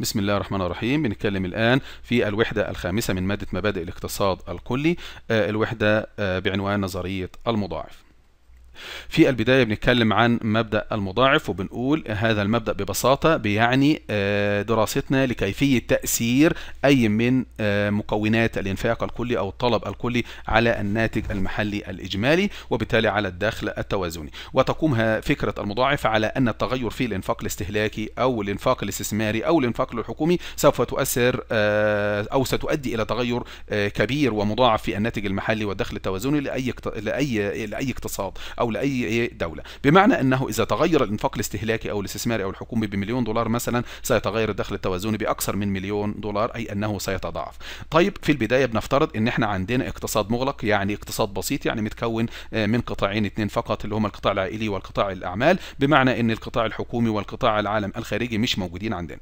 بسم الله الرحمن الرحيم بنتكلم الآن في الوحدة الخامسة من مادة مبادئ الاقتصاد الكلي آه، الوحدة آه، بعنوان نظرية المضاعف في البداية بنتكلم عن مبدأ المضاعف وبنقول هذا المبدأ ببساطة بيعني آه، دراستنا لكيفية تأثير أي من آه، مكونات الإنفاق الكلي أو الطلب الكلي على الناتج المحلي الإجمالي وبالتالي على الدخل التوازني وتقوم فكرة المضاعف على أن التغير في الإنفاق الاستهلاكي أو الإنفاق الاستثماري أو الإنفاق الحكومي سوف تؤثر آه، أو ستؤدي إلى تغير كبير ومضاعف في الناتج المحلي والدخل التوازني لأي لأي لأي اقتصاد أو او لاي دوله بمعنى انه اذا تغير الانفاق الاستهلاكي او الاستثماري او الحكومي بمليون دولار مثلا سيتغير الدخل التوازني باكثر من مليون دولار اي انه سيتضاعف طيب في البدايه بنفترض ان احنا عندنا اقتصاد مغلق يعني اقتصاد بسيط يعني متكون آه، من قطاعين اثنين فقط اللي هما القطاع العائلي والقطاع الاعمال بمعنى ان القطاع الحكومي والقطاع العالم الخارجي مش موجودين عندنا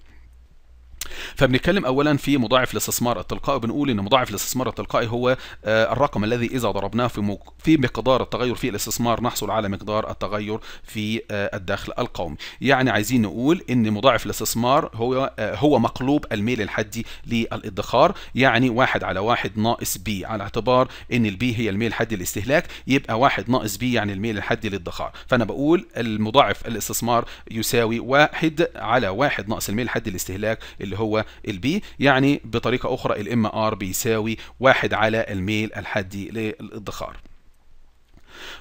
فبنتكلم اولا في مضاعف الاستثمار التلقائي بنقول ان مضاعف الاستثمار التلقائي هو آه، الرقم الذي اذا ضربناه في في مقدار التغير في الاستثمار نحصل على مقدار التغير في آه، الدخل القومي يعني عايزين نقول ان مضاعف الاستثمار هو آه، هو مقلوب الميل الحدي للادخار يعني واحد على واحد ناقص بي على اعتبار ان البي هي الميل الحدي للاستهلاك يبقى واحد ناقص بي يعني الميل الحدي للادخار فانا بقول المضاعف الاستثمار يساوي واحد على واحد ناقص الميل الحدي للاستهلاك اللي اللي هو البي يعني بطريقة أخرى الام ار بيساوي واحد على الميل الحدي للادخار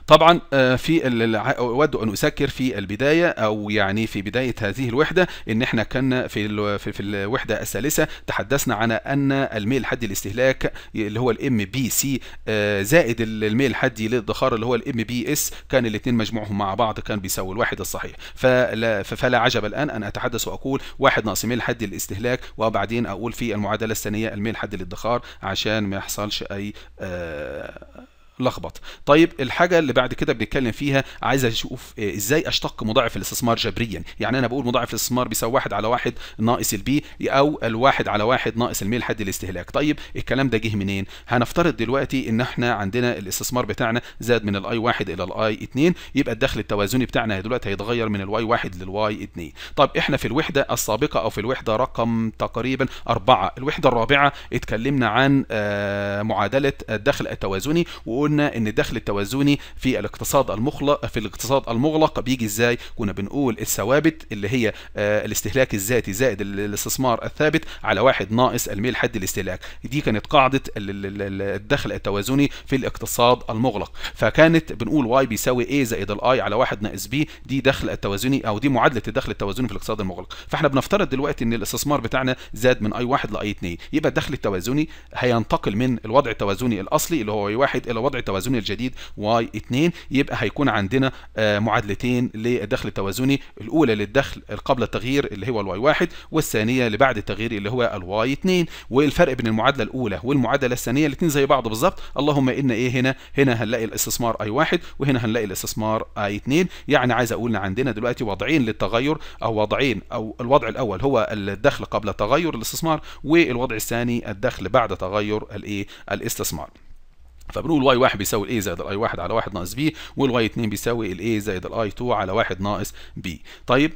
طبعا آه، في اود ان اسكر في البدايه او يعني في بدايه هذه الوحده ان احنا كنا في في الوحده الثالثه تحدثنا عن ان الميل الحدي للاستهلاك اللي هو الام آه، بي سي زائد الميل الحدي للادخار اللي هو الام بي اس كان الاثنين مجموعهم مع بعض كان بيساوي الواحد الصحيح فلا فلا عجب الان ان اتحدث واقول واحد ناقص ميل حدي للاستهلاك وبعدين اقول في المعادله الثانيه الميل حدي للادخار عشان ما يحصلش اي آه لخبط طيب الحاجه اللي بعد كده بنتكلم فيها عايز اشوف آه، ازاي اشتق مضاعف الاستثمار جبريا يعني انا بقول مضاعف الاستثمار بيساوي واحد على واحد ناقص البي او الواحد على واحد ناقص الميل حد الاستهلاك طيب الكلام ده جه منين هنفترض دلوقتي ان احنا عندنا الاستثمار بتاعنا زاد من الاي واحد الى الاي 2 يبقى الدخل التوازني بتاعنا دلوقتي هيتغير من الواي واحد للواي 2 طب احنا في الوحده السابقه او في الوحده رقم تقريبا أربعة الوحده الرابعه اتكلمنا عن آه، معادله الدخل التوازني وقلنا قلنا ان الدخل التوازني في الاقتصاد المخلق في الاقتصاد المغلق بيجي ازاي كنا بنقول الثوابت اللي هي آه، الاستهلاك الذاتي زائد الاستثمار الثابت على واحد ناقص الميل حد الاستهلاك دي كانت قاعده الدخل التوازني في الاقتصاد المغلق فكانت بنقول واي بيساوي a زائد الاي على واحد ناقص b دي دخل التوازني او دي معادله الدخل التوازني في الاقتصاد المغلق فاحنا بنفترض دلوقتي ان الاستثمار بتاعنا زاد من اي واحد لاي 2 يبقى الدخل التوازني هينتقل من الوضع التوازني الاصلي اللي هو y1 الى وضع التوازني الجديد واي 2 يبقى هيكون عندنا آه، معادلتين للدخل التوازني الاولى للدخل قبل التغيير اللي هو الواي 1 والثانيه اللي بعد التغيير اللي هو الواي 2 والفرق بين المعادله الاولى والمعادله الثانيه الاثنين زي بعض بالظبط اللهم ان ايه هنا هنا هنلاقي الاستثمار اي 1 وهنا هنلاقي الاستثمار اي 2 يعني عايز اقول ان عندنا دلوقتي وضعين للتغير او وضعين او الوضع الاول هو الدخل قبل تغير الاستثمار والوضع الثاني الدخل بعد تغير الايه الاستثمار فبنقول واي 1 بيساوي الاي زائد الاي 1 على 1 ناقص بي والواي 2 بيساوي الاي زائد الاي 2 على 1 ناقص بي طيب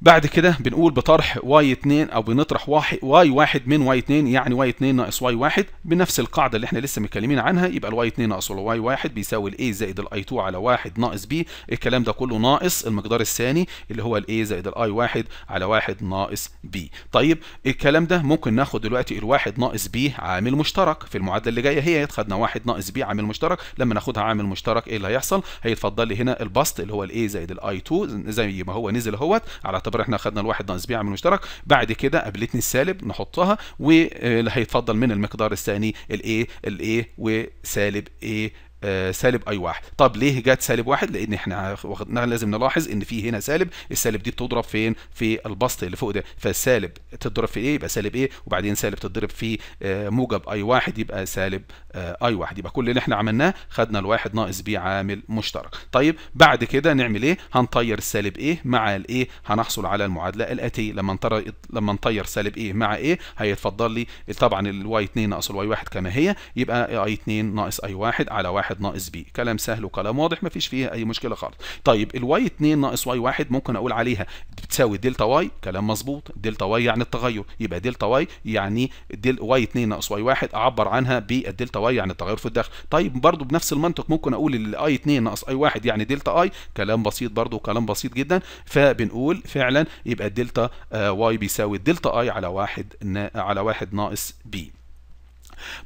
بعد كده بنقول بطرح y2 او بنطرح واحد y1 من y2 يعني y2 ناقص y1 بنفس القاعده اللي احنا لسه متكلمين عنها يبقى y2 ناقص y1 بيساوي الاي زائد الاي 2 على 1 ناقص b الكلام ده كله ناقص المقدار الثاني اللي هو الاي زائد الاي 1 على 1 ناقص b طيب الكلام ده ممكن ناخد دلوقتي ال1 ناقص b عامل مشترك في المعادله اللي جايه هي خدنا 1 ناقص b عامل مشترك لما ناخدها عامل مشترك ايه اللي هيحصل هيتفضل لي هنا البسط اللي هو الاي زائد الاي 2 زي ما هو نزل اهوت على نعتبر احنا اخذنا الواحد ناقص بي عامل مشترك بعد كده قابلتني السالب نحطها واللي هيتفضل من المقدار الثاني الايه الايه وسالب ايه آه، سالب اي واحد طب ليه جت سالب واحد لان احنا واخدنا لازم نلاحظ ان في هنا سالب السالب دي بتضرب فين في البسط اللي فوق ده فالسالب تضرب في ايه يبقى سالب ايه وبعدين سالب تضرب في آه، موجب اي واحد يبقى سالب آه، اي واحد يبقى كل اللي احنا عملناه خدنا الواحد ناقص بيه عامل مشترك طيب بعد كده نعمل ايه هنطير السالب ايه مع الايه هنحصل على المعادله الاتيه لما نطير لما نطير سالب ايه مع ايه هيتفضل لي طبعا الواي 2 ناقص الواي 1 كما هي يبقى إيه؟ اي 2 ناقص اي 1 على 1 واحد ناقص بي كلام سهل وكلام واضح ما فيش فيها اي مشكله خالص طيب الواي 2 ناقص واي 1 ممكن اقول عليها بتساوي دلتا واي كلام مظبوط دلتا واي يعني التغير يبقى دلتا واي يعني دل واي 2 ناقص واي 1 اعبر عنها بالدلتا واي يعني التغير في الدخل طيب برضو بنفس المنطق ممكن اقول الاي 2 ناقص اي 1 يعني دلتا اي كلام بسيط برضو كلام بسيط جدا فبنقول فعلا يبقى دلتا آه، واي بيساوي دلتا اي على واحد على واحد ناقص بي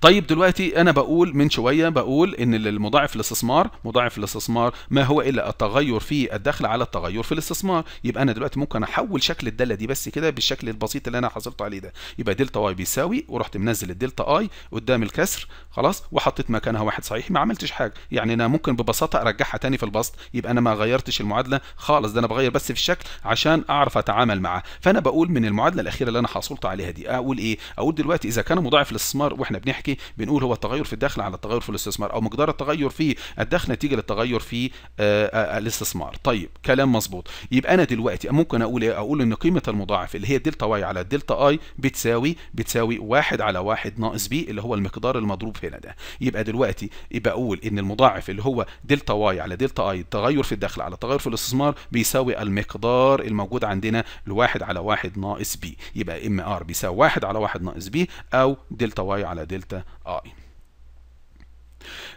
طيب دلوقتي انا بقول من شويه بقول ان المضاعف الاستثمار مضاعف الاستثمار ما هو الا التغير في الدخل على التغير في الاستثمار يبقى انا دلوقتي ممكن احول شكل الداله دي بس كده بالشكل البسيط اللي انا حصلته عليه ده يبقى دلتا واي بيساوي ورحت منزل الدلتا اي قدام الكسر خلاص وحطيت مكانها واحد صحيح ما عملتش حاجه يعني انا ممكن ببساطه ارجعها تاني في البسط يبقى انا ما غيرتش المعادله خالص ده انا بغير بس في الشكل عشان اعرف اتعامل معاه فانا بقول من المعادله الاخيره اللي انا حصلت عليها دي اقول ايه اقول دلوقتي اذا كان مضاعف الاستثمار واحنا بنحكي بنقول هو التغير في الدخل على التغير في الاستثمار او مقدار التغير في الدخل نتيجه للتغير في آه، آه، آه، الاستثمار طيب كلام مظبوط يبقى انا دلوقتي ممكن اقول ايه اقول ان قيمه المضاعف اللي هي دلتا واي على دلتا اي بتساوي بتساوي 1 على 1 ناقص بي اللي هو المقدار المضروب هنا ده يبقى دلوقتي يبقى اقول ان المضاعف اللي هو دلتا واي على دلتا اي التغير في الدخل على التغير في الاستثمار بيساوي المقدار الموجود عندنا الواحد على واحد ناقص بي يبقى ام ار بيساوي واحد على واحد ناقص بي او دلتا واي على Delta I.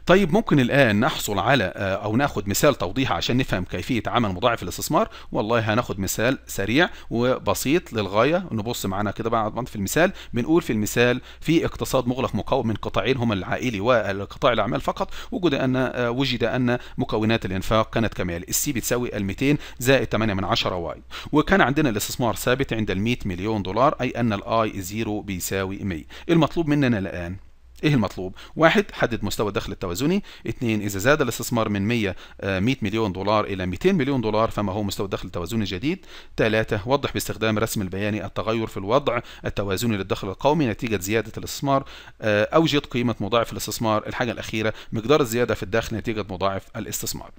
طيب ممكن الآن نحصل على آه، أو ناخد مثال توضيح عشان نفهم كيفية عمل مضاعف الاستثمار والله هناخد مثال سريع وبسيط للغاية نبص معانا كده بعد في المثال بنقول في المثال في اقتصاد مغلق مكون من قطاعين هما العائلي وقطاع الأعمال فقط وجد أن آه، وجد أن مكونات الإنفاق كانت كمال السي بتساوي ال 200 زائد 8 من 10 واي وكان عندنا الاستثمار ثابت عند ال 100 مليون دولار أي أن الاي 0 بيساوي 100 المطلوب مننا الآن ايه المطلوب؟ واحد حدد مستوى الدخل التوازني، اثنين اذا زاد الاستثمار من 100 100 آه، مليون دولار الى 200 مليون دولار فما هو مستوى الدخل التوازني الجديد، ثلاثة وضح باستخدام رسم البياني التغير في الوضع التوازني للدخل القومي نتيجة زيادة الاستثمار آه، اوجد قيمة مضاعف الاستثمار، الحاجة الأخيرة مقدار الزيادة في الدخل نتيجة مضاعف الاستثمار.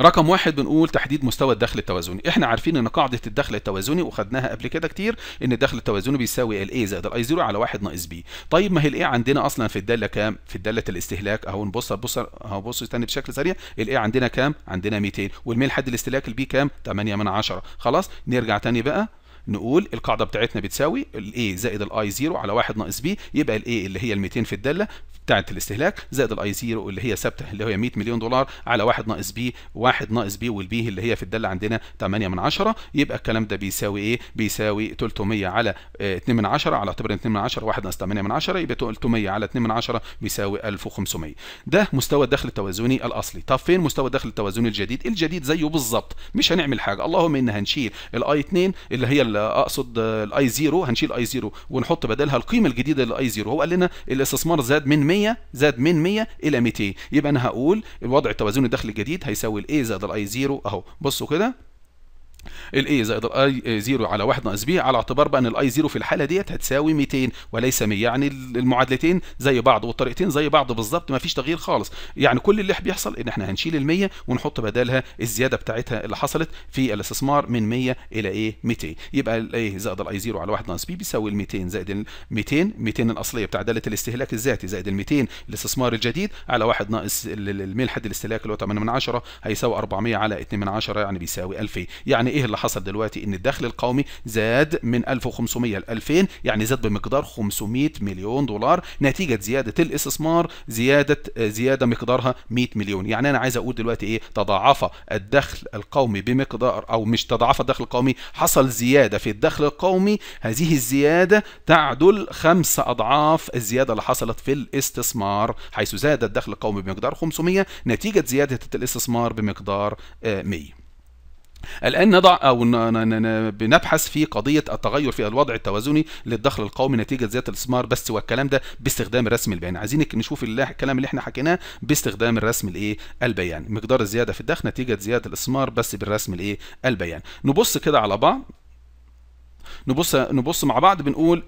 رقم واحد بنقول تحديد مستوى الدخل التوازني احنا عارفين ان قاعده الدخل التوازني وخدناها قبل كده كتير ان الدخل التوازني بيساوي A زائد الاي 0 على 1 ناقص بي طيب ما هي الاي عندنا اصلا في الداله كام في الداله الاستهلاك اهو نبص بص اهو بص تاني بشكل سريع الاي عندنا كام عندنا 200 والميل حد الاستهلاك البي كام 8 من 10 خلاص نرجع تاني بقى نقول القاعده بتاعتنا بتساوي الاي زائد الاي 0 على 1 ناقص بي يبقى الاي اللي هي ال 200 في الداله بتاعه الاستهلاك زائد الاي 0 اللي هي ثابته اللي هي 100 مليون دولار على 1 ناقص بي 1 ناقص بي والبي اللي هي في الداله عندنا 8 من 10 يبقى الكلام ده بيساوي ايه بيساوي 300 على 2 آه، من 10 على اعتبار 2 من 10 1 ناقص 8 من 10 يبقى 300 على 2 من 10 بيساوي 1500 ده مستوى الدخل التوازني الاصلي طب فين مستوى الدخل التوازني الجديد الجديد زيه بالظبط مش هنعمل حاجه اللهم ان هنشيل الاي 2 اللي هي اقصد الاي زيرو هنشيل اي زيرو ونحط بدلها القيمه الجديده للاي زيرو هو قال لنا الاستثمار زاد من 100 زاد من 100 الى 200 يبقى انا هقول الوضع التوازن الدخل الجديد هيساوي الاي زائد الاي زيرو اهو بصوا كده A زائد I 0 على 1 ناقص B على اعتبار بقى ان I 0 في الحاله ديت هتساوي 200 وليس 100 يعني المعادلتين زي بعض والطريقتين زي بعض بالظبط مفيش تغيير خالص يعني كل اللي بيحصل ان احنا هنشيل الـ 100 ونحط بدالها الزياده بتاعتها اللي حصلت في الاستثمار من 100 الى ايه 200 يبقى A زائد I 0 على 1 ناقص B بيساوي الـ 200 زائد الـ 200 200 الاصليه بتاع داله الاستهلاك الذاتي زائد الـ 200 الاستثمار الجديد على 1 ناقص الملحد الاستهلاك اللي هو 8 من 10 هيساوي 400 على 2 من 10 يعني بيساوي 2000 يعني ايه اللي حصل دلوقتي ان الدخل القومي زاد من 1500 ل 2000 يعني زاد بمقدار 500 مليون دولار نتيجه زياده الاستثمار زياده زياده مقدارها 100 مليون يعني انا عايز اقول دلوقتي ايه تضاعف الدخل القومي بمقدار او مش تضاعف الدخل القومي حصل زياده في الدخل القومي هذه الزياده تعدل خمس اضعاف الزياده اللي حصلت في الاستثمار حيث زاد الدخل القومي بمقدار 500 نتيجه زياده الاستثمار بمقدار 100 آه، الآن نضع أو بنبحث في قضية التغير في الوضع التوازني للدخل القومي نتيجة زيادة الاستثمار بس والكلام ده باستخدام الرسم البياني عايزين نشوف الكلام اللي احنا حكيناه باستخدام الرسم الايه البياني مقدار الزيادة في الدخل نتيجة زيادة الاستثمار بس بالرسم الايه البياني نبص كده على بعض نبص نبص مع بعض بنقول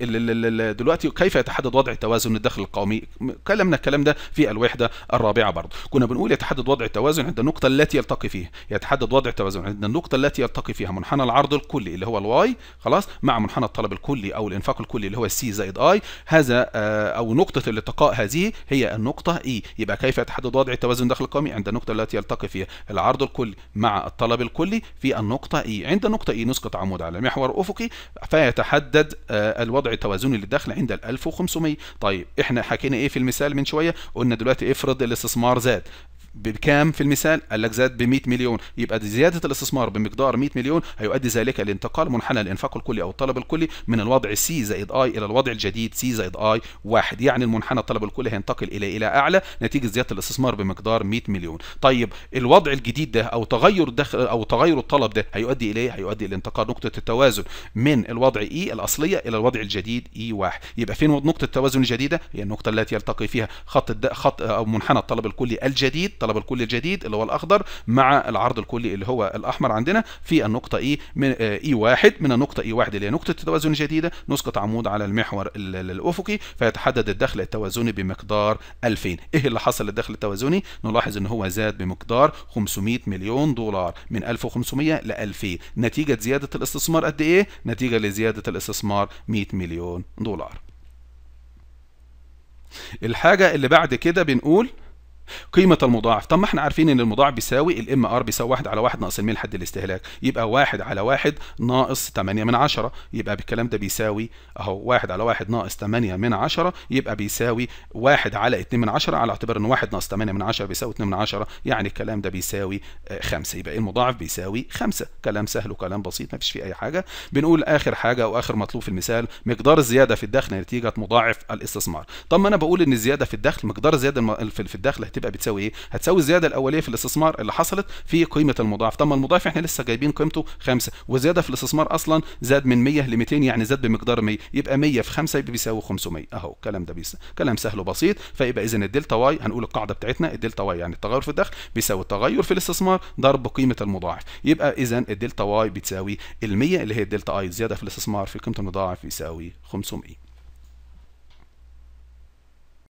دلوقتي كيف يتحدد وضع التوازن الدخل القومي كلمنا الكلام ده في الوحده الرابعه برضه كنا بنقول يتحدد وضع التوازن عند النقطه التي يلتقي فيها يتحدد وضع التوازن عند النقطه التي يلتقي فيها منحنى العرض الكلي اللي هو الواي خلاص مع منحنى الطلب الكلي او الانفاق الكلي اللي هو السي زائد اي هذا آه، او نقطه الالتقاء هذه هي النقطه اي e. يبقى كيف يتحدد وضع التوازن الدخل القومي عند النقطه التي يلتقي فيها العرض الكلي مع الطلب الكلي في النقطه اي e. عند النقطه اي e نسقط عمود على محور افقي فيتحدد آه، الوضع التوازني للدخل عند ال 1500 طيب احنا حكينا ايه في المثال من شويه قلنا دلوقتي افرض الاستثمار زاد بكام في المثال؟ قال لك زاد ب 100 مليون، يبقى زيادة الاستثمار بمقدار 100 مليون هيؤدي ذلك لانتقال منحنى الإنفاق الكلي أو الطلب الكلي من الوضع سي زائد اي إلى الوضع الجديد سي زائد اي واحد، يعني المنحنى الطلب الكلي هينتقل إلى إلى أعلى نتيجة زيادة الاستثمار بمقدار 100 مليون. طيب الوضع الجديد ده أو تغير الدخل أو تغير الطلب ده هيؤدي الى ايه؟ هيؤدي إلى انتقال نقطة التوازن من الوضع اي e الأصلية إلى الوضع الجديد اي e واحد، يبقى فين نقطة التوازن الجديدة؟ هي النقطة التي يلتقي فيها خط خط أو منحنى الطلب الكلي الجديد الطلب الكلي الجديد اللي هو الاخضر مع العرض الكلي اللي هو الاحمر عندنا في النقطه اي من آه، اي واحد من النقطه اي واحد اللي هي نقطه التوازن الجديده نسقط عمود على المحور الافقي فيتحدد الدخل التوازني بمقدار 2000 ايه اللي حصل للدخل التوازني نلاحظ ان هو زاد بمقدار 500 مليون دولار من 1500 ل 2000 نتيجه زياده الاستثمار قد ايه نتيجه لزياده الاستثمار 100 مليون دولار الحاجه اللي بعد كده بنقول قيمه المضاعف طب ما احنا عارفين ان المضاعف بيساوي ام ار بيساوي 1 على 1 ناقص الميل حد الاستهلاك يبقى 1 على 1 ناقص 8 من 10 يبقى بالكلام ده بيساوي اهو 1 على 1 ناقص 8 من 10 يبقى بيساوي 1 على 2 من 10 على اعتبار ان 1 ناقص 8 من 10 بيساوي 2 من 10 يعني الكلام ده بيساوي 5 آه، يبقى إيه المضاعف بيساوي 5 كلام سهل وكلام بسيط ما فيش فيه اي حاجه بنقول اخر حاجه واخر مطلوب في المثال مقدار الزياده في الدخل نتيجه مضاعف الاستثمار طب ما انا بقول ان الزياده في الدخل مقدار الزياده في الدخل هتبقى بتساوي ايه؟ هتساوي الزياده الاوليه في الاستثمار اللي حصلت في قيمه المضاعف، طب ما المضاعف احنا لسه جايبين قيمته 5 والزياده في الاستثمار اصلا زاد من 100 ل 200 يعني زاد بمقدار 100 يبقى 100 في 5 يبقى بيساوي 500 اهو الكلام ده بيس كلام سهل وبسيط فيبقى اذا الدلتا واي هنقول القاعده بتاعتنا الدلتا واي يعني التغير في الدخل بيساوي التغير في الاستثمار ضرب قيمه المضاعف يبقى اذا الدلتا واي بتساوي ال 100 اللي هي الدلتا اي زياده في الاستثمار في قيمه المضاعف بيساوي 500